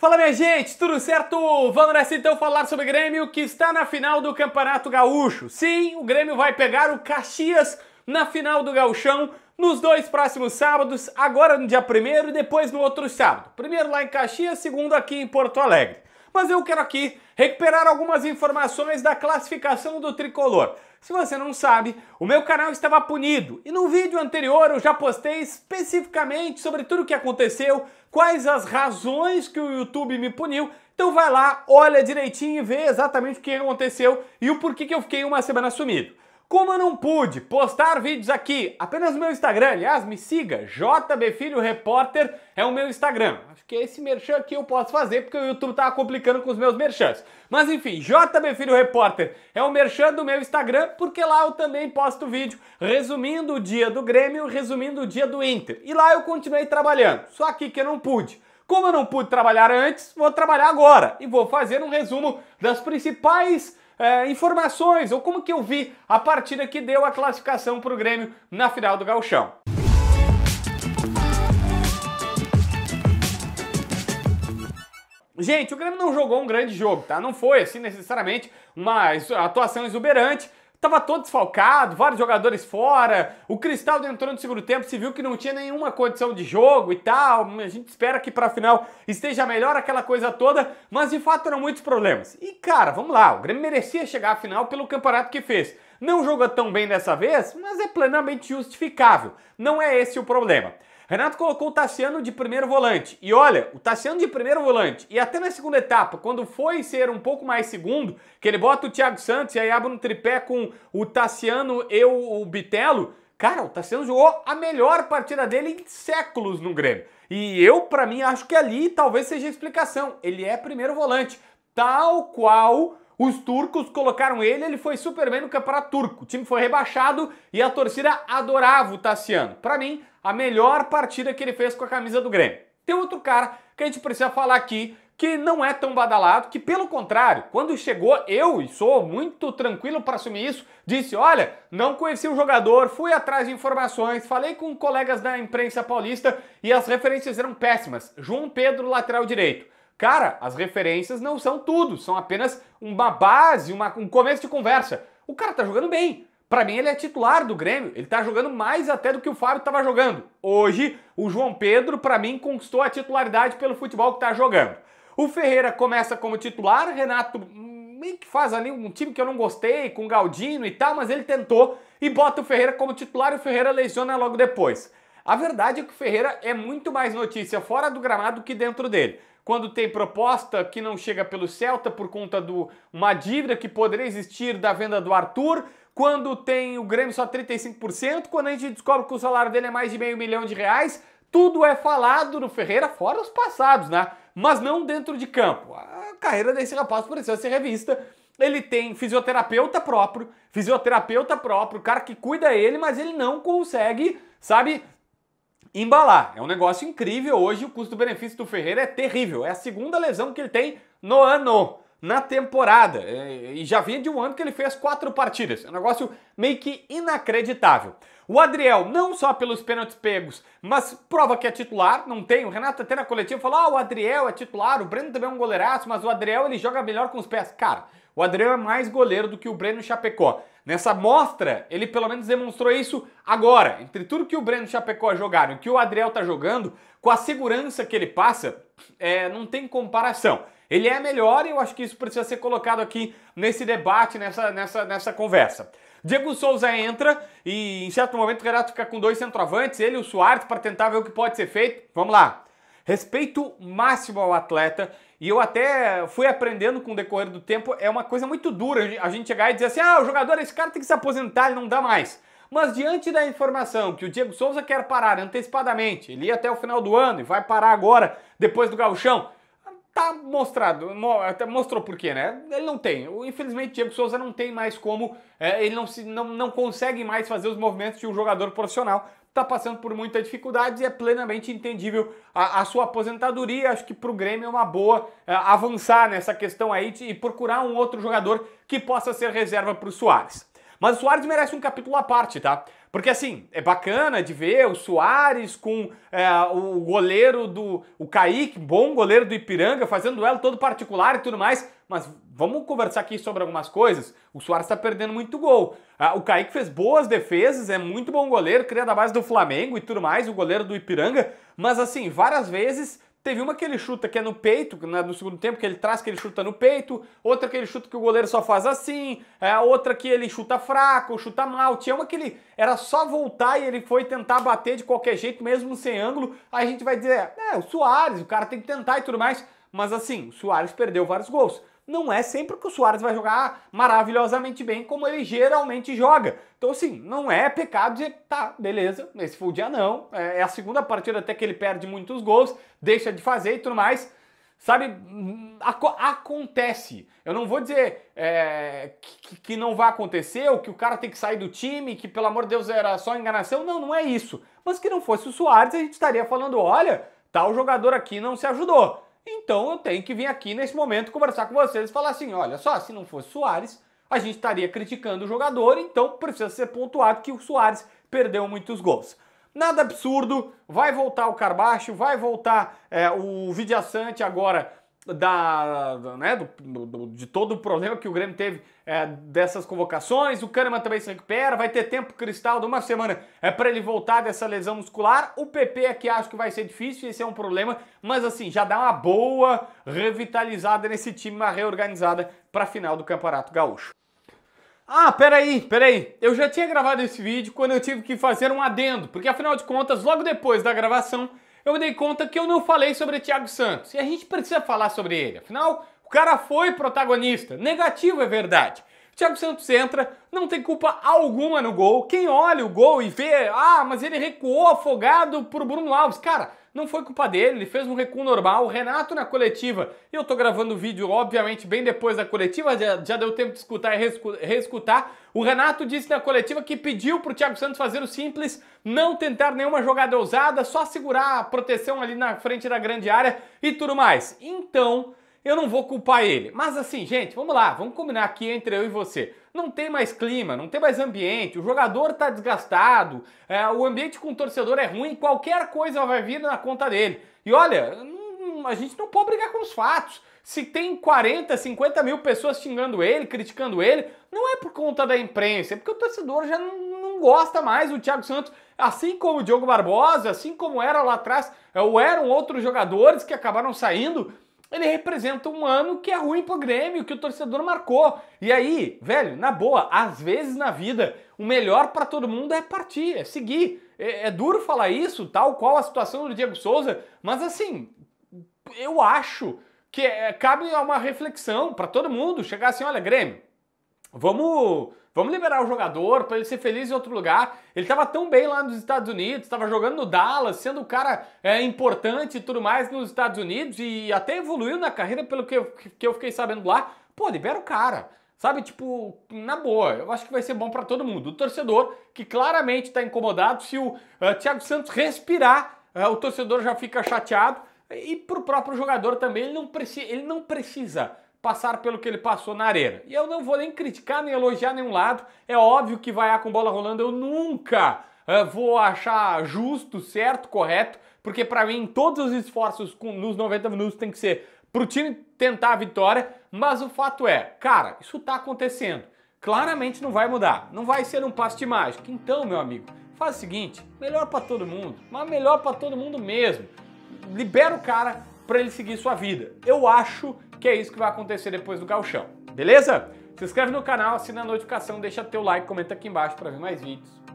Fala minha gente, tudo certo? Vamos nessa então falar sobre o Grêmio que está na final do Campeonato Gaúcho. Sim, o Grêmio vai pegar o Caxias na final do Gauchão nos dois próximos sábados, agora no dia primeiro e depois no outro sábado. Primeiro lá em Caxias, segundo aqui em Porto Alegre. Mas eu quero aqui recuperar algumas informações da classificação do tricolor. Se você não sabe, o meu canal estava punido e no vídeo anterior eu já postei especificamente sobre tudo o que aconteceu, quais as razões que o YouTube me puniu. Então vai lá, olha direitinho e vê exatamente o que aconteceu e o porquê que eu fiquei uma semana sumido. Como eu não pude postar vídeos aqui, apenas no meu Instagram, aliás, me siga, Filho Repórter é o meu Instagram. Acho que é esse merchan aqui eu posso fazer porque o YouTube tava tá complicando com os meus merchans. Mas enfim, J.B. Filho Repórter é o merchan do meu Instagram porque lá eu também posto vídeo resumindo o dia do Grêmio, resumindo o dia do Inter. E lá eu continuei trabalhando, só aqui que eu não pude. Como eu não pude trabalhar antes, vou trabalhar agora e vou fazer um resumo das principais é, informações ou como que eu vi a partida que deu a classificação para o Grêmio na final do Gauchão. Gente, o Grêmio não jogou um grande jogo, tá? Não foi, assim, necessariamente uma atuação exuberante, Tava todo desfalcado, vários jogadores fora. O Cristaldo entrou no segundo tempo, se viu que não tinha nenhuma condição de jogo e tal. A gente espera que para final esteja melhor aquela coisa toda, mas de fato eram muitos problemas. E cara, vamos lá, o Grêmio merecia chegar à final pelo campeonato que fez. Não jogou tão bem dessa vez, mas é plenamente justificável. Não é esse o problema. Renato colocou o Tassiano de primeiro volante. E olha, o Tassiano de primeiro volante. E até na segunda etapa, quando foi ser um pouco mais segundo, que ele bota o Thiago Santos e aí abre um tripé com o Tassiano e o, Bitelo. Cara, o Tassiano jogou a melhor partida dele em séculos no Grêmio. E eu, para mim, acho que ali talvez seja a explicação. Ele é primeiro volante. Tal qual os turcos colocaram ele, ele foi super bem no campeonato turco. O time foi rebaixado e a torcida adorava o Tassiano. Para mim, a melhor partida que ele fez com a camisa do Grêmio. Tem outro cara que a gente precisa falar aqui, que não é tão badalado, que pelo contrário, quando chegou, eu, e sou muito tranquilo para assumir isso, disse: Olha, não conheci o jogador, fui atrás de informações, falei com colegas da imprensa paulista e as referências eram péssimas. João Pedro, lateral direito. Cara, as referências não são tudo, são apenas uma base, uma, um começo de conversa. O cara tá jogando bem. Para mim, ele é titular do Grêmio. Ele tá jogando mais até do que o Fábio estava jogando. Hoje, o João Pedro, para mim, conquistou a titularidade pelo futebol que tá jogando. O Ferreira começa como titular, Renato meio que faz ali um time que eu não gostei, com Galdino e tal, mas ele tentou e bota o Ferreira como titular e o Ferreira lesiona logo depois. A verdade é que o Ferreira é muito mais notícia fora do gramado que dentro dele quando tem proposta que não chega pelo Celta por conta de uma dívida que poderia existir da venda do Arthur, quando tem o Grêmio só 35%, quando a gente descobre que o salário dele é mais de meio milhão de reais, tudo é falado no Ferreira, fora os passados, né? Mas não dentro de campo. A carreira desse rapaz precisa ser revista. Ele tem fisioterapeuta próprio, fisioterapeuta próprio, cara que cuida ele, mas ele não consegue, sabe, embalar. É um negócio incrível. Hoje o custo-benefício do Ferreira é terrível. É a segunda lesão que ele tem no ano, na temporada. É, e já vinha de um ano que ele fez quatro partidas. É um negócio meio que inacreditável. O Adriel, não só pelos pênaltis pegos, mas prova que é titular, não tem. O Renato até na coletiva falou: ah, o Adriel é titular, o Breno também é um goleiraço, mas o Adriel ele joga melhor com os pés. Cara, o Adriel é mais goleiro do que o Breno Chapecó. Nessa mostra, ele pelo menos demonstrou isso agora. Entre tudo que o Breno Chapecó jogaram e que o Adriel tá jogando, com a segurança que ele passa, é, não tem comparação. Ele é melhor e eu acho que isso precisa ser colocado aqui nesse debate, nessa, nessa, nessa conversa. Diego Souza entra e em certo momento o Renato fica com dois centroavantes, ele e o Suarte, para tentar ver o que pode ser feito. Vamos lá. Respeito máximo ao atleta. E eu até fui aprendendo com o decorrer do tempo, é uma coisa muito dura a gente chegar e dizer assim: ah, o jogador, esse cara tem que se aposentar, ele não dá mais. Mas diante da informação que o Diego Souza quer parar antecipadamente, ele ia até o final do ano e vai parar agora, depois do gauchão, tá mostrado, até mostrou por quê, né? Ele não tem. Infelizmente, Diego Souza não tem mais como, é, ele não, se, não, não consegue mais fazer os movimentos de um jogador profissional está passando por muita dificuldade e é plenamente entendível a, a sua aposentadoria. Acho que para o Grêmio é uma boa é, avançar nessa questão aí de, e procurar um outro jogador que possa ser reserva para o Soares. Mas o Soares merece um capítulo à parte, tá? Porque assim, é bacana de ver o Soares com é, o goleiro do. o Kaique, bom goleiro do Ipiranga, fazendo duelo todo particular e tudo mais, mas Vamos conversar aqui sobre algumas coisas. O Soares está perdendo muito gol. Ah, o Kaique fez boas defesas, é muito bom goleiro, cria da base do Flamengo e tudo mais, o goleiro do Ipiranga. Mas assim, várias vezes Teve uma que ele chuta que é no peito, né, no segundo tempo, que ele traz que ele chuta no peito, outra que ele chuta que o goleiro só faz assim, é, outra que ele chuta fraco, chuta mal. Tinha uma que ele era só voltar e ele foi tentar bater de qualquer jeito, mesmo sem ângulo. Aí a gente vai dizer, é, o Soares, o cara tem que tentar e tudo mais. Mas assim, o Soares perdeu vários gols não é sempre que o Soares vai jogar maravilhosamente bem, como ele geralmente joga. Então, assim, não é pecado dizer, tá, beleza, nesse full dia não. É, é a segunda partida até que ele perde muitos gols, deixa de fazer e tudo mais. Sabe, acontece. Eu não vou dizer é, que, que não vai acontecer, ou que o cara tem que sair do time, que pelo amor de Deus era só enganação. Não, não é isso. Mas que não fosse o Soares, a gente estaria falando: olha, tal jogador aqui não se ajudou. Então eu tenho que vir aqui nesse momento conversar com vocês e falar assim: olha só, se não fosse Soares, a gente estaria criticando o jogador, então precisa ser pontuado que o Soares perdeu muitos gols. Nada absurdo, vai voltar o Carbacho, vai voltar é, o Vidiaçante agora da, né, do, do, de todo o problema que o Grêmio teve é, dessas convocações. O Kahneman também se recupera, vai ter tempo cristal de uma semana é para ele voltar dessa lesão muscular. O PP aqui é acho que vai ser difícil, esse é um problema, mas assim, já dá uma boa revitalizada nesse time, uma reorganizada para a final do Campeonato Gaúcho. Ah, peraí, peraí. Eu já tinha gravado esse vídeo quando eu tive que fazer um adendo, porque afinal de contas, logo depois da gravação, eu me dei conta que eu não falei sobre Thiago Santos. E a gente precisa falar sobre ele. Afinal, o cara foi protagonista. Negativo é verdade. Thiago Santos entra, não tem culpa alguma no gol. Quem olha o gol e vê, ah, mas ele recuou afogado pro Bruno Alves. Cara, não foi culpa dele, ele fez um recuo normal. O Renato na coletiva, eu tô gravando o vídeo, obviamente, bem depois da coletiva, já, já deu tempo de escutar e reescutar. O Renato disse na coletiva que pediu pro Thiago Santos fazer o simples, não tentar nenhuma jogada ousada, só segurar a proteção ali na frente da grande área e tudo mais. Então. Eu não vou culpar ele. Mas assim, gente, vamos lá, vamos combinar aqui entre eu e você. Não tem mais clima, não tem mais ambiente, o jogador tá desgastado, é, o ambiente com o torcedor é ruim, qualquer coisa vai vir na conta dele. E olha, hum, a gente não pode brigar com os fatos. Se tem 40, 50 mil pessoas xingando ele, criticando ele, não é por conta da imprensa, é porque o torcedor já não, não gosta mais. O Thiago Santos, assim como o Diogo Barbosa, assim como era lá atrás, é, ou eram outros jogadores que acabaram saindo, ele representa um ano que é ruim pro Grêmio, que o torcedor marcou. E aí, velho, na boa, às vezes na vida, o melhor para todo mundo é partir, é seguir. É, é, duro falar isso, tal qual a situação do Diego Souza, mas assim, eu acho que é, cabe uma reflexão para todo mundo chegar assim: olha, Grêmio, Vamos, vamos liberar o jogador para ele ser feliz em outro lugar. Ele estava tão bem lá nos Estados Unidos, estava jogando no Dallas, sendo um cara é, importante e tudo mais nos Estados Unidos e até evoluiu na carreira pelo que eu, que eu fiquei sabendo lá. Pô, libera o cara. Sabe, tipo, na boa, eu acho que vai ser bom para todo mundo. O torcedor que claramente está incomodado, se o uh, Thiago Santos respirar, uh, o torcedor já fica chateado. E para o próprio jogador também, ele não, preci ele não precisa passar pelo que ele passou na areia. E eu não vou nem criticar, nem elogiar nenhum lado. É óbvio que vaiar com bola rolando eu nunca uh, vou achar justo, certo, correto, porque para mim todos os esforços com, nos 90 minutos tem que ser pro time tentar a vitória, mas o fato é, cara, isso tá acontecendo. Claramente não vai mudar, não vai ser um passe de mágica. Então, meu amigo, faz o seguinte, melhor para todo mundo, mas melhor para todo mundo mesmo. Libera o cara para ele seguir sua vida. Eu acho que é isso que vai acontecer depois do galchão, beleza? Se inscreve no canal, assina a notificação, deixa teu like, comenta aqui embaixo para ver mais vídeos.